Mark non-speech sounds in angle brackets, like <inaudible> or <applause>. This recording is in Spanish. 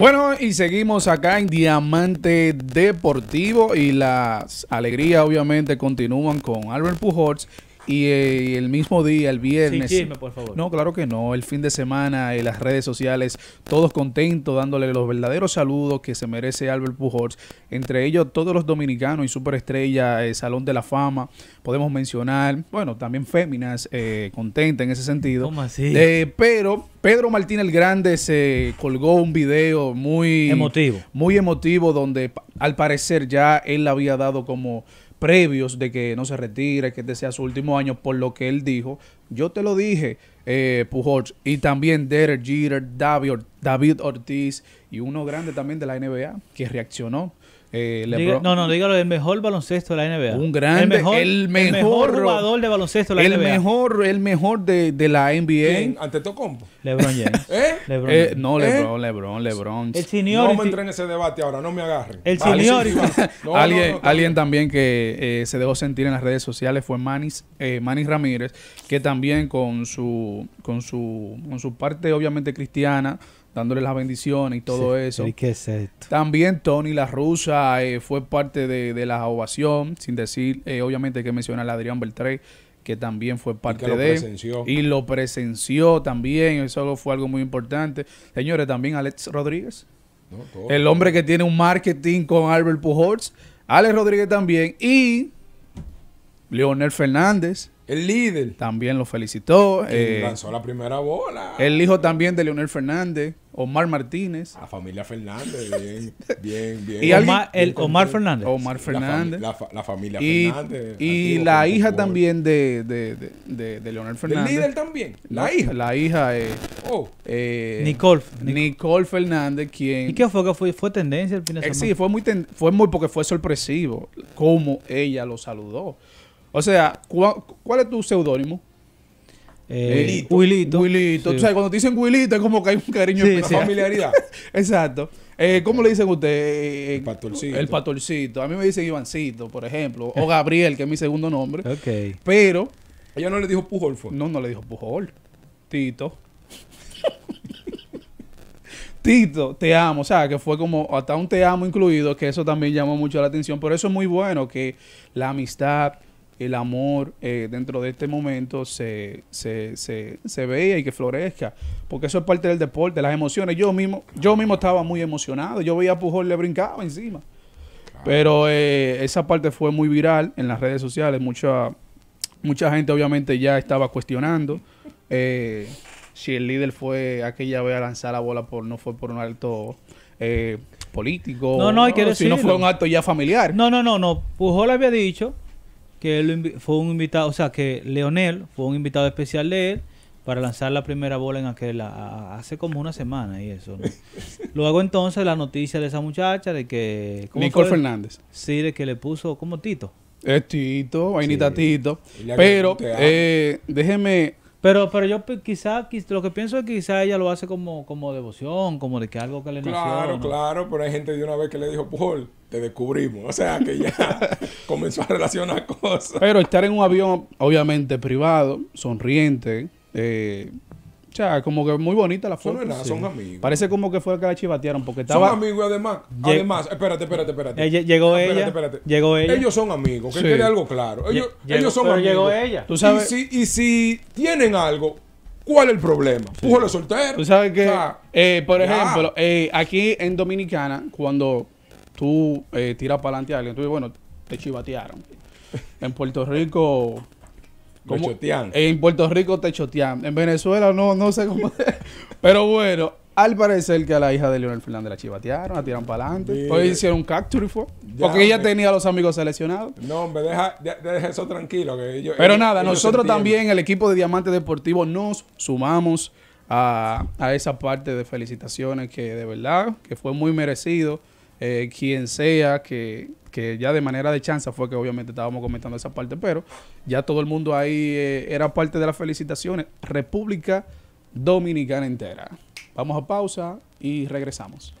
Bueno, y seguimos acá en Diamante Deportivo y las alegrías obviamente continúan con Albert Pujols eh, y, el mismo día, el viernes. No, claro que no. El fin de semana, en las redes sociales, todos contentos, dándole los verdaderos saludos que se merece Albert Pujols. Entre ellos, todos los dominicanos y superestrella, el eh, Salón de la Fama. Podemos mencionar, bueno, también féminas, eh, contenta en ese sentido. ¿Cómo así? pero Pedro Martín el Grande se colgó un video muy emotivo. Muy emotivo, donde al parecer ya él había dado como previos de que no se retire, que este sea su último año, por lo que él dijo, yo te lo dije, eh, Pujols, y también Derek Jeter, David, David Ortiz, y uno grande también de la NBA, que reaccionó. Eh, no, no, dígalo, el mejor baloncesto de la NBA. Un grande, el mejor, el mejor, jugador de baloncesto de la el NBA. Mejor, el mejor de, de la NBA. Ante Tocombo. LeBron James. <laughs> ¿Eh? eh no, ¿Eh? LeBron, LeBron, LeBron. El señor. no me entré en ese debate ahora, no me agarren. El señor. <laughs> alguien, alguien también que se dejó sentir en las redes sociales fue Manis eh, Manny Ramírez, que también con su, con su, con su parte obviamente cristiana, dándole las bendiciones y todo eso. ¿Y qué es También Tony La Rusa eh, fue parte de, la ovación, sin decir, eh, obviamente hay que mencionar a Adrián Beltré, que también fue parte y lo Presenció. Y lo presenció también, eso fue algo muy importante. Señores, también Alex Rodríguez, el hombre que tiene un marketing con Albert Pujols, Alex Rodríguez también, y Leonel Fernández. El líder. También lo felicitó. Eh, lanzó la primera bola. El hijo también de Leonel Fernández, Omar Martínez. La familia Fernández, bien, <laughs> bien, bien. Y Omar, el, Omar Fernández. Omar Fernández. La, familia Fernández. Y la hija también de, de, de, de, Leonel Fernández. El líder también. La, hija. La hija es... Eh, oh. Eh, Nicole, Nicole. Fernández, quien... ¿Y qué fue? que fue, fue tendencia al fin de semana? sí, fue muy, fue muy porque fue sorpresivo cómo ella lo saludó. O sea, ¿cuál es tu seudónimo? Eh, Wilito. Wilito. O sea, cuando te dicen Wilito es como que hay un cariño sí, familiaridad. <laughs> Exacto. Eh, ¿Cómo le dicen a usted? Eh, el pastorcito. El pastorcito. A mí me dicen Ivancito, por ejemplo. O <laughs> Gabriel, que es mi segundo nombre. Ok. Pero. Ella no le dijo Pujol, fue. No, no le dijo Pujol. Tito. <laughs> Tito, te amo. O sea, que fue como hasta un te amo incluido, que eso también llamó mucho la atención. Pero eso es muy bueno, que la amistad el amor eh, dentro de este momento se, se, se, y que florezca. Porque eso es parte del deporte, las emociones. Yo mismo, yo mismo estaba muy emocionado. Yo veía a Pujol, le brincaba encima. Pero eh, esa parte fue muy viral en las redes sociales. Mucha, mucha gente obviamente ya estaba cuestionando. Eh, si el líder fue aquella vez a lanzar la bola por no fue por un alto eh, político. No, no, hay que decirlo. Si no fue un acto ya familiar. No, no, no, no. Pujol había dicho que él fue un invitado, o sea, que Leonel fue un invitado especial de él para lanzar la primera bola en aquel, hace como una semana y eso. ¿no? <laughs> Luego entonces la noticia de esa muchacha de que... Nicole Fernández. Sí, de que le puso como Tito. Es Tito, vainita Tito. Pero eh, déjeme pero, pero yo quizá, lo que pienso es que quizá ella lo hace como, como devoción, como de que algo que le nació. Claro, claro, pero hay gente de una vez que le dijo, Paul, te descubrimos. O sea, que ya <laughs> comenzó a relacionar cosas. Pero estar en un avión, obviamente privado, sonriente, eh, o sea, como que muy bonita la foto. Son, nada, son amigos. Parece como que fue el que la chivatearon porque estaba... Son amigos además. Además, espérate, espérate, espérate. Eh, llegó ella. Espérate, espérate. Llegó ella. Ellos son amigos, que sí. algo claro. Ellos, son ellos son pero llegó ella. ¿Tú sabes? Y si, y si tienen algo, ¿cuál es el problema? Sí. Pújalo soltero. Tú sabes que, eh, por ejemplo, eh, aquí en Dominicana, cuando tú tiras para adelante a alguien, tú dices, bueno, te chivatearon. En Puerto Rico Chotean. En Puerto Rico te chotean. En Venezuela no, no sé cómo. <laughs> Pero bueno, al parecer que a la hija de Leonel Fernández la chivatearon, la tiraron para adelante. hicieron un capture porque ella tenía a los amigos seleccionados. No, hombre, deja, eso tranquilo. Pero nada, nosotros también, el equipo de Diamante Deportivo, nos sumamos a, a esa parte de felicitaciones que de verdad, que fue muy merecido. Eh, quien sea que, ya de manera de chance fue que obviamente estábamos comentando esa parte, pero ya todo el mundo ahí eh, era parte de las felicitaciones. República Dominicana entera. Vamos a pausa y regresamos.